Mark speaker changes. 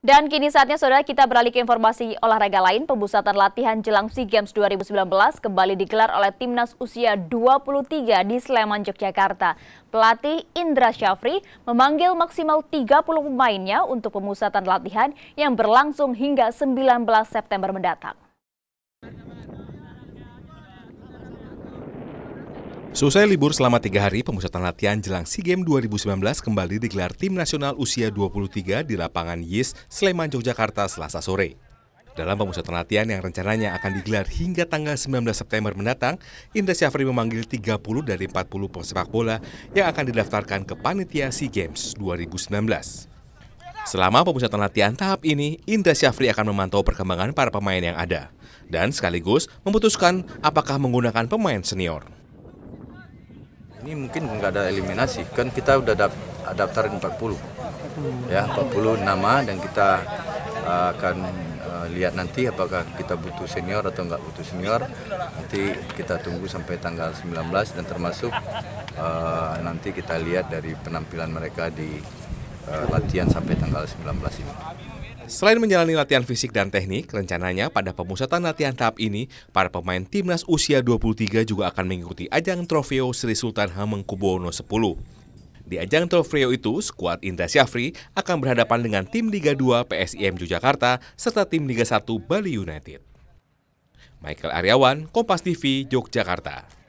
Speaker 1: Dan kini saatnya saudara kita beralih ke informasi olahraga lain. Pemusatan latihan jelang SEA Games 2019 kembali digelar oleh timnas usia 23 di Sleman, Yogyakarta. Pelatih Indra Syafri memanggil maksimal 30 pemainnya untuk pemusatan latihan yang berlangsung hingga 19 September mendatang.
Speaker 2: Selesai libur selama tiga hari, pemusatan latihan jelang SEA Games 2019 kembali digelar tim nasional usia 23 di lapangan YIS, Sleman, Yogyakarta, selasa sore. Dalam pemusatan latihan yang rencananya akan digelar hingga tanggal 19 September mendatang, Indra Syafri memanggil 30 dari 40 pesepak bola yang akan didaftarkan ke panitia SEA Games 2019. Selama pemusatan latihan tahap ini, Indra Syafri akan memantau perkembangan para pemain yang ada dan sekaligus memutuskan apakah menggunakan pemain senior.
Speaker 3: Ini mungkin nggak ada eliminasi, kan kita udah daftar 40, ya 40 nama dan kita eh, akan eh, lihat nanti apakah kita butuh senior atau nggak butuh senior. Nanti kita tunggu sampai tanggal 19 dan termasuk eh,
Speaker 2: nanti kita lihat dari penampilan mereka di Eh, latihan sampai tanggal 19 ini. Selain menjalani latihan fisik dan teknik, rencananya pada pemusatan latihan tahap ini, para pemain timnas usia 23 juga akan mengikuti ajang Trofeo Sri Sultan Hamengkubuwono X. Di ajang Trofeo itu, skuad Indra Syafri akan berhadapan dengan tim Liga 2 PSIM Yogyakarta serta tim Liga 1 Bali United. Michael Aryawan, Kompas TV, Yogyakarta.